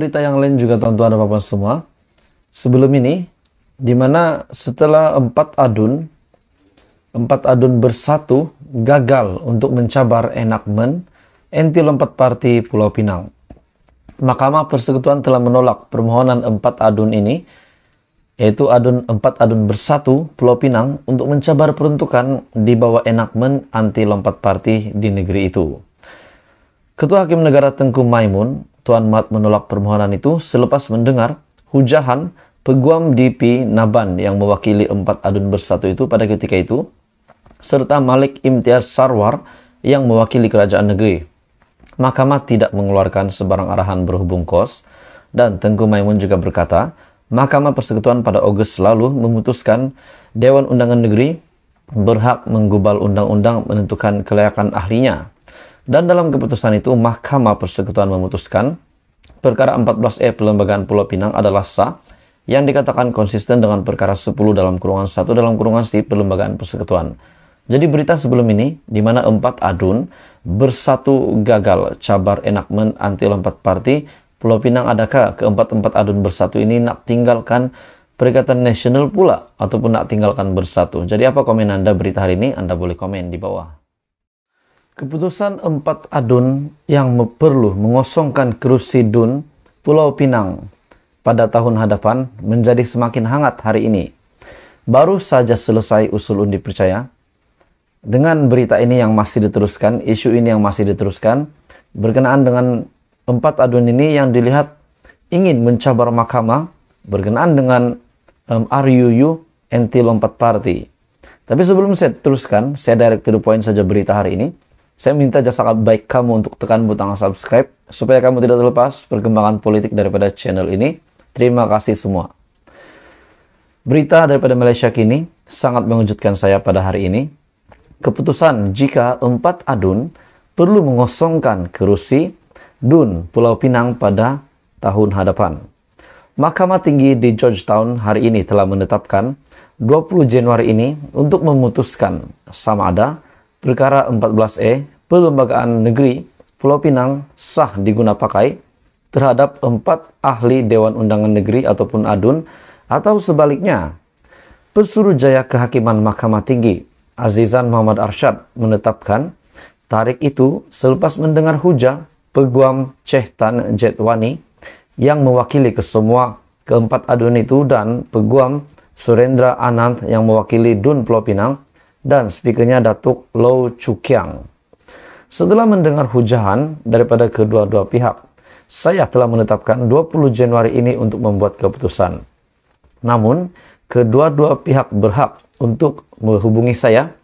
berita yang lain juga tuan-tuan dan bapak semua. Sebelum ini, di mana setelah empat adun, empat adun bersatu gagal untuk mencabar enakmen anti lompat parti Pulau Pinang. Mahkamah Persekutuan telah menolak permohonan empat adun ini, yaitu adun empat adun bersatu Pulau Pinang untuk mencabar peruntukan di bawah enakmen anti lompat parti di negeri itu. Ketua Hakim Negara Tengku Maimun Tuan Mat menolak permohonan itu selepas mendengar hujahan peguam DP Naban yang mewakili empat adun bersatu itu pada ketika itu, serta Malik Imtiaz Sarwar yang mewakili kerajaan negeri. Mahkamah tidak mengeluarkan sebarang arahan berhubung kos, dan Tengku Maimun juga berkata, Mahkamah Persekutuan pada Ogos lalu memutuskan Dewan Undangan Negeri berhak menggubal undang-undang menentukan kelayakan ahlinya dan dalam keputusan itu, Mahkamah Persekutuan memutuskan perkara 14E Pelembagaan Pulau Pinang adalah sah yang dikatakan konsisten dengan perkara 10 dalam kurungan 1 dalam kurungan si Pelembagaan Persekutuan. Jadi berita sebelum ini, di mana empat adun bersatu gagal cabar enakmen anti lompat parti, Pulau Pinang adakah keempat-empat adun bersatu ini nak tinggalkan Perikatan Nasional pula ataupun nak tinggalkan bersatu. Jadi apa komen Anda berita hari ini? Anda boleh komen di bawah. Keputusan empat adun yang perlu mengosongkan kerusi dun Pulau Pinang pada tahun hadapan menjadi semakin hangat hari ini. Baru saja selesai usul undi percaya. Dengan berita ini yang masih diteruskan, isu ini yang masih diteruskan, berkenaan dengan empat adun ini yang dilihat ingin mencabar mahkamah berkenaan dengan um, RUU anti lompat party. Tapi sebelum saya teruskan, saya direct to the point saja berita hari ini. Saya minta jasa baik kamu untuk tekan butang subscribe supaya kamu tidak terlepas perkembangan politik daripada channel ini. Terima kasih semua. Berita daripada Malaysia kini sangat mengejutkan saya pada hari ini. Keputusan jika empat adun perlu mengosongkan kerusi Dun Pulau Pinang pada tahun hadapan. Mahkamah Tinggi di Georgetown hari ini telah menetapkan 20 Januari ini untuk memutuskan sama ada perkara 14E Perlembagaan Negeri Pulau Pinang sah digunapakai terhadap empat ahli Dewan Undangan Negeri ataupun ADUN atau sebaliknya. Jaya Kehakiman Mahkamah Tinggi Azizan Muhammad Arsyad menetapkan tarik itu selepas mendengar hujah peguam Cehtan Jetwani yang mewakili kesemua keempat ADUN itu dan peguam Surendra Anand yang mewakili DUN Pulau Pinang dan speakernya Datuk Low Chukyang. Setelah mendengar hujahan daripada kedua-dua pihak, saya telah menetapkan 20 Januari ini untuk membuat keputusan. Namun, kedua-dua pihak berhak untuk menghubungi saya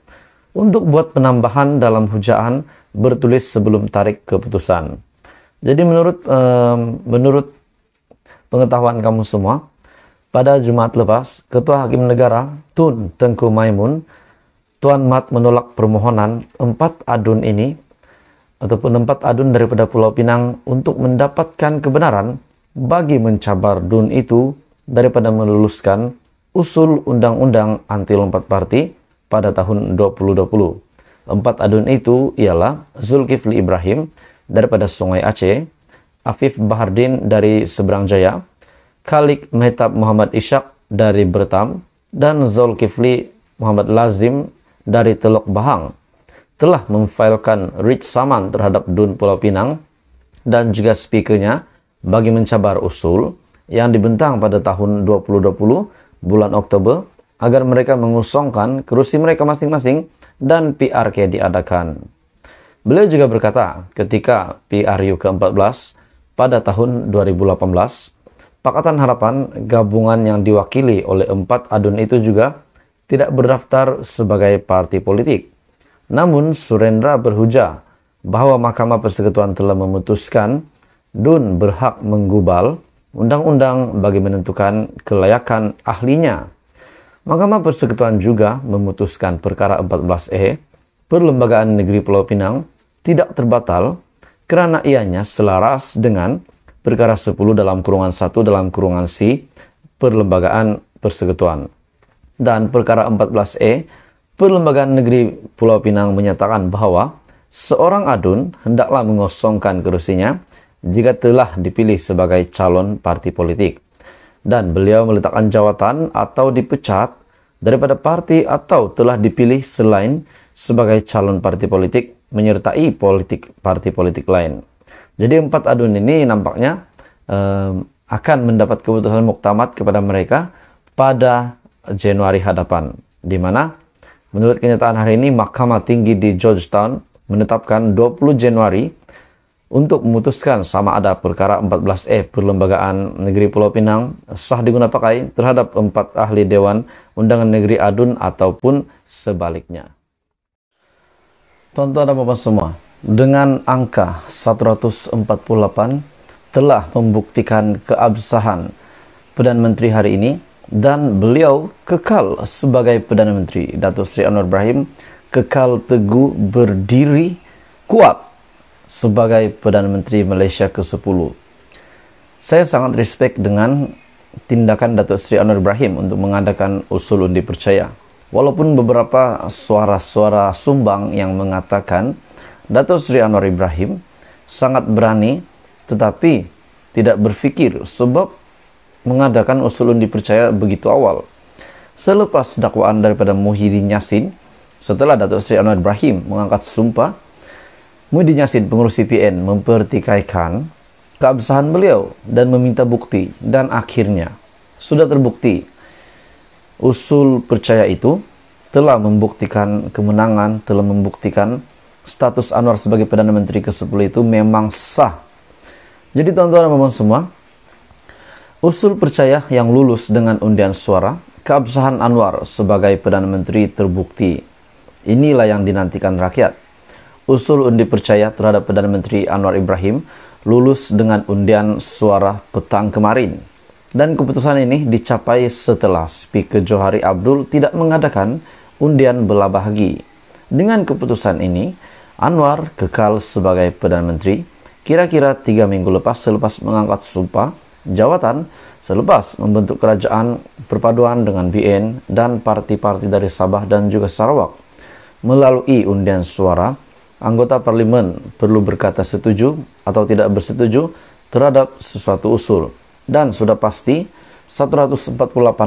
untuk buat penambahan dalam hujahan bertulis sebelum tarik keputusan. Jadi menurut um, menurut pengetahuan kamu semua, pada Jumat lepas, Ketua Hakim Negara Tun Tengku Maimun, Tuan Mat menolak permohonan empat adun ini ataupun tempat adun daripada Pulau Pinang untuk mendapatkan kebenaran bagi mencabar DUN itu daripada meluluskan usul undang-undang anti lompat parti pada tahun 2020. Empat adun itu ialah Zulkifli Ibrahim daripada Sungai Aceh, Afif Bahardin dari Seberang Jaya, Khalik Mehtab Muhammad Ishak dari Bertam, dan Zulkifli Muhammad Lazim dari Teluk Bahang telah memfailkan Rich Saman terhadap Dun Pulau Pinang dan juga speakernya bagi mencabar usul yang dibentang pada tahun 2020 bulan Oktober agar mereka mengusungkan kerusi mereka masing-masing dan PRK diadakan. Beliau juga berkata ketika PRU ke-14 pada tahun 2018, Pakatan Harapan gabungan yang diwakili oleh empat adun itu juga tidak berdaftar sebagai parti politik. Namun Surendra berhujah bahwa Mahkamah Persekutuan telah memutuskan Dun berhak menggubal undang-undang bagi menentukan kelayakan ahlinya. Mahkamah Persekutuan juga memutuskan perkara 14E Perlembagaan Negeri Pulau Pinang tidak terbatal kerana ianya selaras dengan perkara 10 dalam kurungan 1 dalam kurungan C Perlembagaan Persekutuan. Dan perkara 14E Perlembagaan Negeri Pulau Pinang menyatakan bahwa seorang adun hendaklah mengosongkan kerusinya jika telah dipilih sebagai calon parti politik dan beliau meletakkan jawatan atau dipecat daripada parti atau telah dipilih selain sebagai calon parti politik menyertai politik parti politik lain. Jadi empat adun ini nampaknya um, akan mendapat keputusan muktamad kepada mereka pada Januari hadapan di mana Menurut kenyataan hari ini, Mahkamah Tinggi di Georgetown menetapkan 20 Januari untuk memutuskan sama ada perkara 14E Perlembagaan Negeri Pulau Pinang sah diguna pakai terhadap empat ahli Dewan Undangan Negeri Adun ataupun sebaliknya. Tonton dan Bapak semua, dengan angka 148 telah membuktikan keabsahan Perdana Menteri hari ini dan beliau kekal sebagai Perdana Menteri. Datuk Sri Anwar Ibrahim kekal teguh berdiri kuat sebagai Perdana Menteri Malaysia ke-10. Saya sangat respect dengan tindakan Datuk Sri Anwar Ibrahim untuk mengadakan usul undi percaya. Walaupun beberapa suara-suara sumbang yang mengatakan Datuk Sri Anwar Ibrahim sangat berani tetapi tidak berfikir sebab mengadakan usulun dipercaya begitu awal. Selepas dakwaan daripada Muhyiddin Yassin, setelah Datuk Seri Anwar Ibrahim mengangkat sumpah, Muhyiddin Yassin, pengurus CPN mempertikaikan keabsahan beliau dan meminta bukti dan akhirnya sudah terbukti usul percaya itu telah membuktikan kemenangan, telah membuktikan status Anwar sebagai Perdana Menteri ke-10 itu memang sah. Jadi tuan-tuan dan -tuan semua, Usul percaya yang lulus dengan undian suara, keabsahan Anwar sebagai Perdana Menteri terbukti. Inilah yang dinantikan rakyat. Usul undi percaya terhadap Perdana Menteri Anwar Ibrahim lulus dengan undian suara petang kemarin. Dan keputusan ini dicapai setelah Speaker Johari Abdul tidak mengadakan undian bela bahagi. Dengan keputusan ini, Anwar kekal sebagai Perdana Menteri kira-kira tiga minggu lepas selepas mengangkat sumpah jawatan selepas membentuk kerajaan perpaduan dengan BN dan parti-parti dari Sabah dan juga Sarawak. Melalui undian suara, anggota parlimen perlu berkata setuju atau tidak bersetuju terhadap sesuatu usul. Dan sudah pasti 148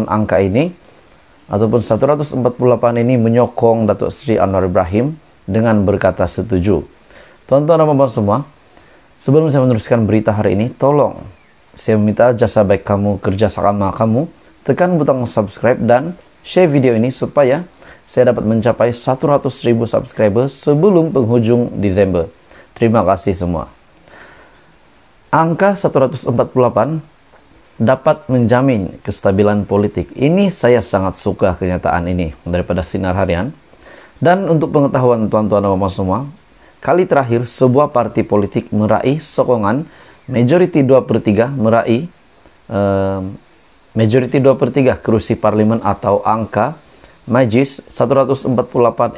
angka ini ataupun 148 ini menyokong Datuk Sri Anwar Ibrahim dengan berkata setuju. Tonton tuan dan semua, sebelum saya meneruskan berita hari ini, tolong saya meminta jasa baik kamu kerja sama kamu, tekan butang subscribe dan share video ini supaya saya dapat mencapai 100 subscriber sebelum penghujung Desember. Terima kasih semua. Angka 148 dapat menjamin kestabilan politik. Ini saya sangat suka kenyataan ini daripada Sinar Harian. Dan untuk pengetahuan tuan-tuan dan mama semua, kali terakhir sebuah parti politik meraih sokongan majority 2 per 3 meraih eh, majority 2 per 3 kursi parlemen atau angka puluh 148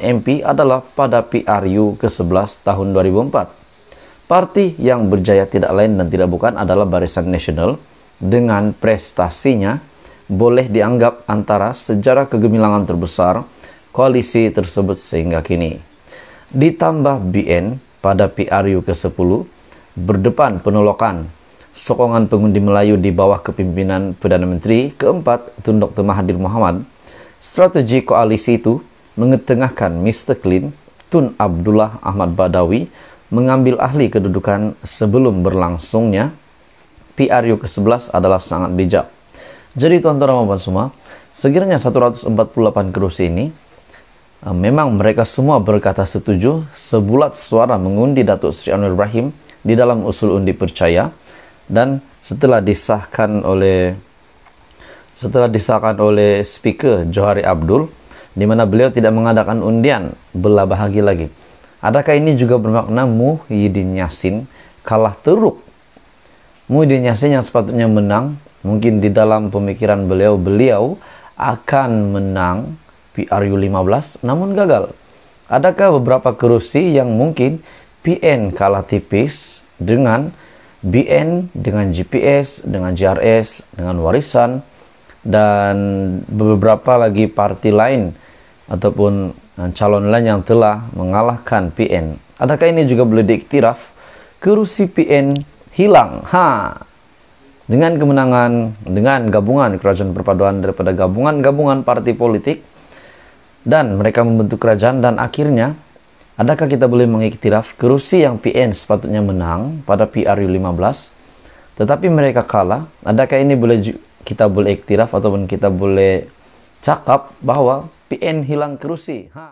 MP adalah pada PRU ke-11 tahun 2004. Parti yang berjaya tidak lain dan tidak bukan adalah Barisan Nasional dengan prestasinya boleh dianggap antara sejarah kegemilangan terbesar koalisi tersebut sehingga kini. Ditambah BN pada PRU ke-10 berdepan penolakan sokongan pengundi Melayu di bawah kepimpinan Perdana Menteri keempat Tun Dr. Mahathir Mohamad. Strategi koalisi itu mengetengahkan Mr. Clean, Tun Abdullah Ahmad Badawi mengambil ahli kedudukan sebelum berlangsungnya PRU ke-11 adalah sangat bijak. Jadi tuan-tuan dan puan semua, sekiranya 148 kerusi ini eh, memang mereka semua berkata setuju sebulat suara mengundi Datuk Sri Anwar Ibrahim di dalam usul undi percaya dan setelah disahkan oleh setelah disahkan oleh speaker Johari Abdul di mana beliau tidak mengadakan undian belah bahagi lagi. Adakah ini juga bermakna Muhyiddin Yassin kalah teruk? Muhyiddin Yassin yang sepatutnya menang, mungkin di dalam pemikiran beliau, beliau akan menang PRU 15 namun gagal. Adakah beberapa kerusi yang mungkin PN kalah tipis dengan BN dengan GPS, dengan JRS, dengan warisan dan beberapa lagi parti lain ataupun eh, calon lain yang telah mengalahkan PN. Adakah ini juga boleh diiktiraf? Kerusi PN hilang. Ha. Dengan kemenangan dengan gabungan kerajaan perpaduan daripada gabungan-gabungan parti politik dan mereka membentuk kerajaan dan akhirnya Adakah kita boleh mengiktiraf kerusi yang PN sepatutnya menang pada PRU 15 tetapi mereka kalah? Adakah ini boleh kita boleh iktiraf ataupun kita boleh cakap bahwa PN hilang kerusi? Ha.